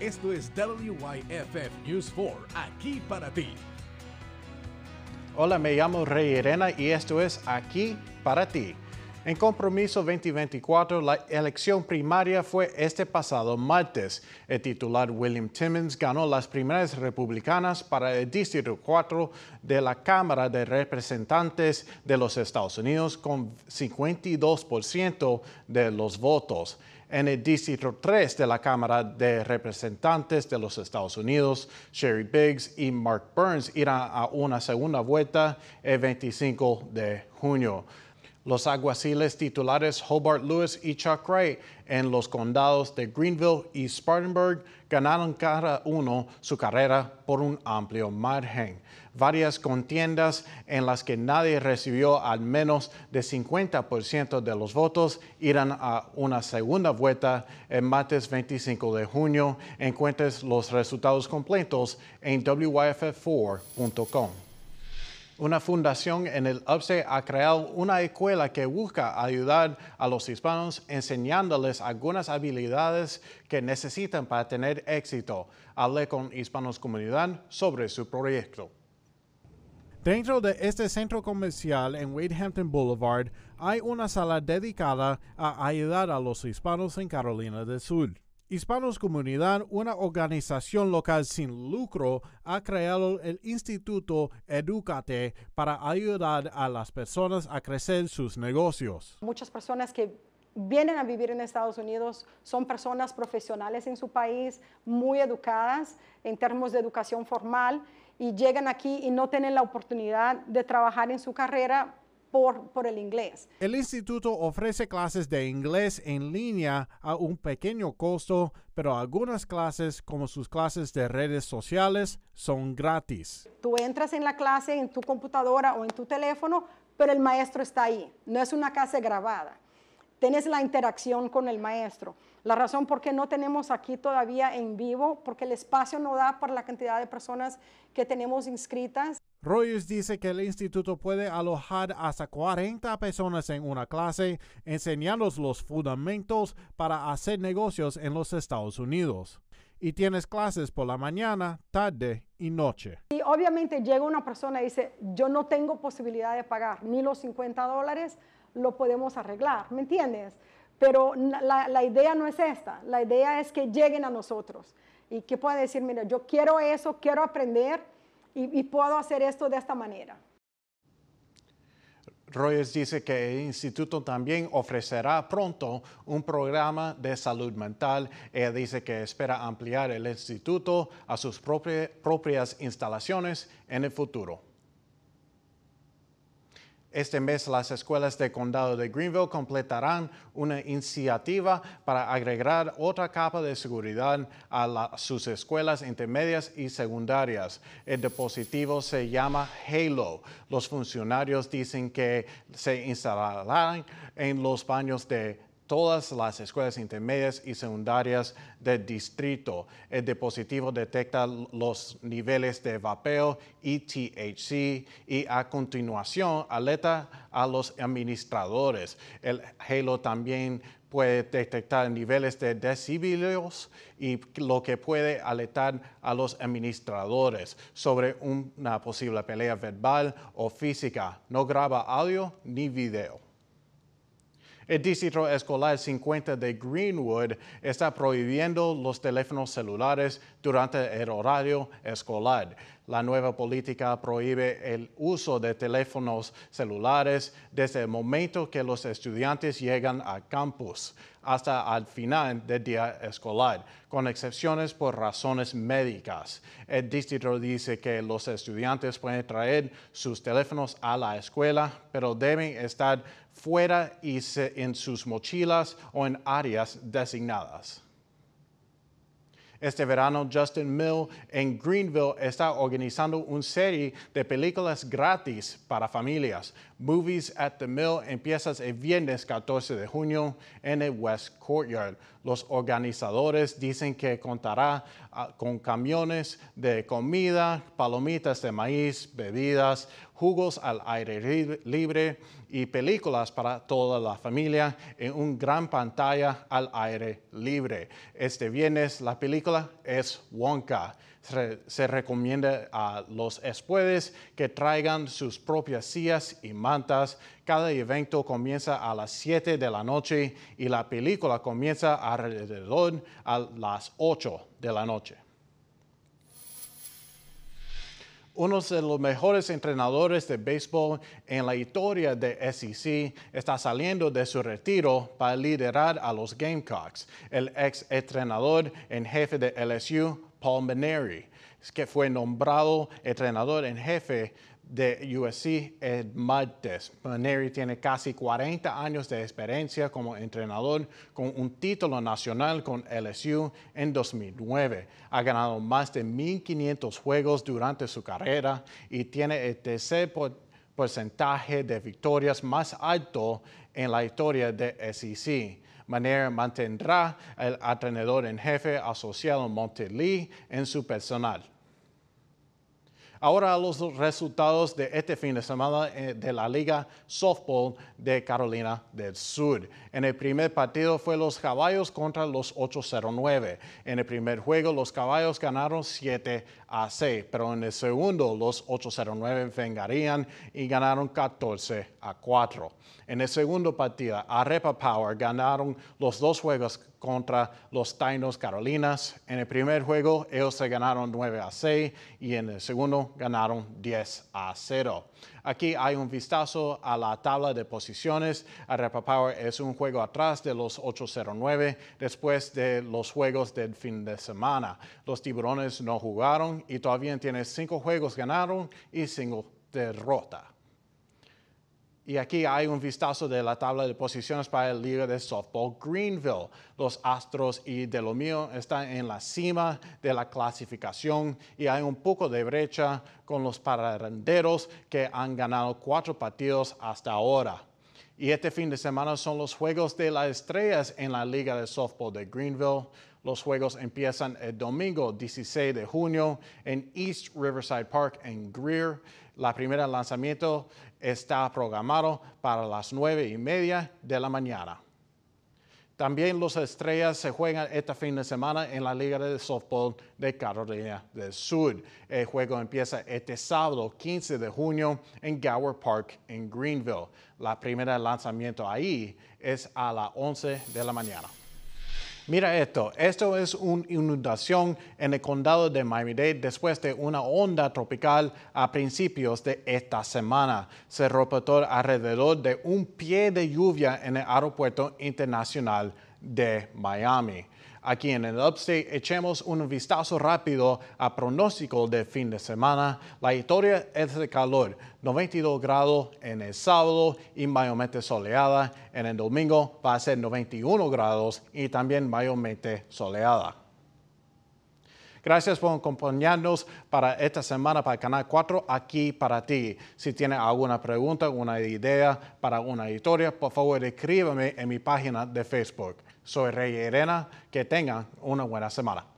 Esto es WYFF News 4, aquí para ti. Hola, me llamo Rey Irena y esto es Aquí para ti. En Compromiso 2024, la elección primaria fue este pasado martes. El titular William Timmons ganó las primeras republicanas para el Distrito 4 de la Cámara de Representantes de los Estados Unidos con 52% de los votos en el Distrito 3 de la Cámara de Representantes de los Estados Unidos. Sherry Biggs y Mark Burns irán a una segunda vuelta el 25 de junio los aguaciles titulares Hobart Lewis y Chuck Ray en los condados de Greenville y Spartanburg ganaron cada uno su carrera por un amplio margen. Varias contiendas en las que nadie recibió al menos de 50% de los votos irán a una segunda vuelta el martes 25 de junio. Encuentres los resultados completos en wyff4.com una fundación en el UPSE ha creado una escuela que busca ayudar a los hispanos enseñándoles algunas habilidades que necesitan para tener éxito. Hablé con Hispanos Comunidad sobre su proyecto. Dentro de este centro comercial en Wadehampton Boulevard hay una sala dedicada a ayudar a los hispanos en Carolina del Sur. Hispanos Comunidad, una organización local sin lucro, ha creado el Instituto Educate para ayudar a las personas a crecer sus negocios. Muchas personas que vienen a vivir en Estados Unidos son personas profesionales en su país, muy educadas en términos de educación formal y llegan aquí y no tienen la oportunidad de trabajar en su carrera por, el inglés. El instituto ofrece clases de inglés en línea a un pequeño costo, pero algunas clases, como sus clases de redes sociales, son gratis. Tú entras en la clase en tu computadora o en tu teléfono, pero el maestro está ahí. No es una clase grabada. Tienes la interacción con el maestro. La razón por qué no tenemos aquí todavía en vivo, porque el espacio no da para la cantidad de personas que tenemos inscritas. Royes dice que el instituto puede alojar hasta 40 personas en una clase, enseñándoles los fundamentos para hacer negocios en los Estados Unidos. Y tienes clases por la mañana, tarde y noche. Y obviamente llega una persona y dice, yo no tengo posibilidad de pagar ni los 50 dólares, lo podemos arreglar, ¿me entiendes? Pero la, la idea no es esta, la idea es que lleguen a nosotros y que pueda decir, mira, yo quiero eso, quiero aprender y, puedo hacer esto de esta manera. Royes dice que el instituto también ofrecerá pronto un programa de salud mental. Ella dice que espera ampliar el instituto a sus propias instalaciones en el futuro. Este mes las escuelas del condado de Greenville completarán una iniciativa para agregar otra capa de seguridad a sus escuelas intermedias y secundarias. El dispositivo se llama Halo. Los funcionarios dicen que se instalarán en los baños de todas las escuelas intermedias y secundarias del distrito. El dispositivo detecta los niveles de vapeo y e THC y a continuación alerta a los administradores. El Halo también puede detectar niveles de decibelios y lo que puede alertar a los administradores sobre una posible pelea verbal o física. No graba audio ni video. El Distrito Escolar 50 de Greenwood está prohibiendo los teléfonos celulares durante el horario escolar. La nueva política prohíbe el uso de teléfonos celulares desde el momento que los estudiantes llegan a campus hasta al final del día escolar, con excepciones por razones médicas. El distrito dice que los estudiantes pueden traer sus teléfonos a la escuela, pero deben estar fuera y en sus mochilas o en áreas designadas. Este verano Justin Mill en Greenville está organizando una serie de películas gratis para familias. Movies at the Mill empieza el viernes 14 de junio en el West Courtyard. Los organizadores dicen que contará ah, con camiones de comida, palomitas de maíz, bebidas, jugos al aire libre y películas para toda la familia en una gran pantalla al aire libre. Este viernes la película es Wonka. Se, recomienda a los espuedes que traigan sus propias sillas y mantas. Cada evento comienza a las 7 de la noche y la película comienza alrededor a las 8 de la noche. uno de los mejores entrenadores de béisbol en la historia de SEC, está saliendo de su retiro para liderar a los Gamecocks. El ex entrenador en jefe de LSU, Paul Maneri, que fue nombrado entrenador en jefe de USC Ed martes. Maneri tiene casi 40 años de experiencia como entrenador con un título nacional con LSU en 2009. Ha ganado más de 1.500 juegos durante su carrera y tiene el tercer porcentaje de victorias más alto en la historia de SEC. Maneri mantendrá al entrenador en jefe asociado Monte Lee en su personal. Ahora los resultados de este fin de semana eh, de la Liga Softball de Carolina del Sur. En el primer partido fue los caballos contra los 809. En el primer juego los caballos ganaron 7 a 6, pero en el segundo los 809 vengarían y ganaron 14 4. En el segundo partido, Arepa Power ganaron los dos juegos contra los Tainos Carolinas. En el primer juego, ellos se ganaron 9 a 6 y en el segundo ganaron 10 a 0. Aquí hay un vistazo a la tabla de posiciones. Arepa Power es un juego atrás de los 809 después de los juegos del fin de semana. Los tiburones no jugaron y todavía tienen 5 juegos ganaron y 5 derrota. Y aquí hay un vistazo de la tabla de posiciones para el Liga de Softball Greenville. Los Astros y de lo están en la cima de la clasificación y hay un poco de brecha con los Parranderos que han ganado cuatro partidos hasta ahora. Y este fin de semana son los Juegos de las Estrellas en la Liga de Softball de Greenville. Los Juegos empiezan el domingo 16 de junio en East Riverside Park en Greer. La primera lanzamiento está programado para las nueve y media de la mañana. También los estrellas se juegan este fin de semana en la Liga de Softball de Carolina del Sur. El juego empieza este sábado 15 de junio en Gower Park en Greenville. La primera lanzamiento ahí es a las 11 de la mañana. Mira esto, esto es una inundación en el condado de Miami-Dade después de una onda tropical a principios de esta semana. Se reportó alrededor de un pie de lluvia en el aeropuerto internacional de Miami. Aquí en el Upstate echemos un vistazo rápido a pronóstico de fin de semana. La historia es de calor, 92 grados en el sábado y mayormente soleada. En el domingo va a ser 91 grados y también mayormente soleada. Gracias por acompañarnos para esta semana para Canal 4 aquí para ti. Si tiene alguna pregunta, una idea para una historia, por favor escríbame en mi página de Facebook. Soy Rey Irena. Que tengan una buena semana.